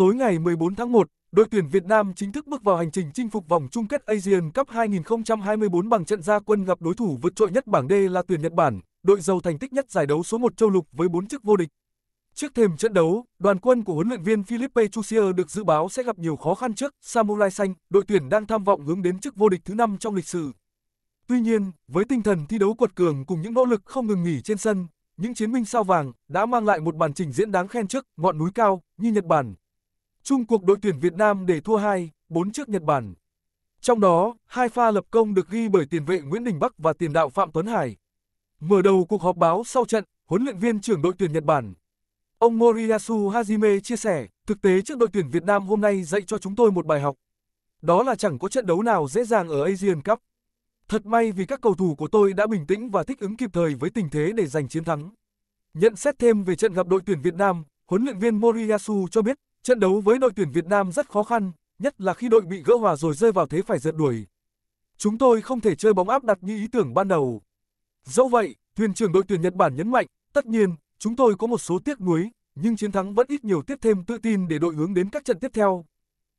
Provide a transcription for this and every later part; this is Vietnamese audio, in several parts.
Tối ngày 14 tháng 1, đội tuyển Việt Nam chính thức bước vào hành trình chinh phục vòng chung kết Asian Cup 2024 bằng trận gia quân gặp đối thủ vượt trội nhất bảng D là tuyển Nhật Bản, đội giàu thành tích nhất giải đấu số 1 châu lục với 4 chức vô địch. Trước thềm trận đấu, đoàn quân của huấn luyện viên Philippe Chusier được dự báo sẽ gặp nhiều khó khăn trước Samurai Xanh, đội tuyển đang tham vọng hướng đến chức vô địch thứ 5 trong lịch sử. Tuy nhiên, với tinh thần thi đấu quật cường cùng những nỗ lực không ngừng nghỉ trên sân, những chiến binh sao vàng đã mang lại một màn trình diễn đáng khen trước ngọn núi cao như Nhật Bản, chung cuộc đội tuyển Việt Nam để thua 2, 4 trước Nhật Bản. Trong đó, hai pha lập công được ghi bởi tiền vệ Nguyễn Đình Bắc và tiền đạo Phạm Tuấn Hải. Mở đầu cuộc họp báo sau trận, huấn luyện viên trưởng đội tuyển Nhật Bản, ông Moriyasu Hajime chia sẻ, thực tế trước đội tuyển Việt Nam hôm nay dạy cho chúng tôi một bài học. Đó là chẳng có trận đấu nào dễ dàng ở Asian Cup. Thật may vì các cầu thủ của tôi đã bình tĩnh và thích ứng kịp thời với tình thế để giành chiến thắng. Nhận xét thêm về trận gặp đội tuyển Việt Nam, huấn luyện viên Moriyasu cho biết, Trận đấu với đội tuyển Việt Nam rất khó khăn, nhất là khi đội bị gỡ hòa rồi rơi vào thế phải rượt đuổi. Chúng tôi không thể chơi bóng áp đặt như ý tưởng ban đầu. Dẫu vậy, thuyền trưởng đội tuyển Nhật Bản nhấn mạnh, tất nhiên, chúng tôi có một số tiếc nuối, nhưng chiến thắng vẫn ít nhiều tiếp thêm tự tin để đội hướng đến các trận tiếp theo.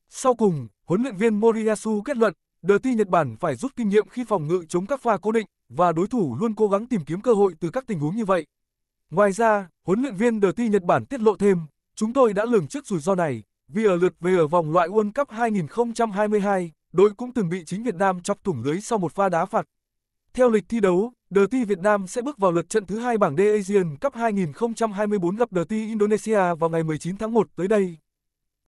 Sau cùng, huấn luyện viên Moriyasu kết luận, đội ti Nhật Bản phải rút kinh nghiệm khi phòng ngự chống các pha cố định và đối thủ luôn cố gắng tìm kiếm cơ hội từ các tình huống như vậy. Ngoài ra, huấn luyện viên đội ti Nhật Bản tiết lộ thêm, Chúng tôi đã lường trước rủi ro này, vì ở lượt về ở vòng loại World Cup 2022, đội cũng từng bị chính Việt Nam chọc thủng lưới sau một pha đá phạt. Theo lịch thi đấu, The T Việt Nam sẽ bước vào lượt trận thứ hai bảng D Asian Cup 2024 gặp The T Indonesia vào ngày 19 tháng 1 tới đây.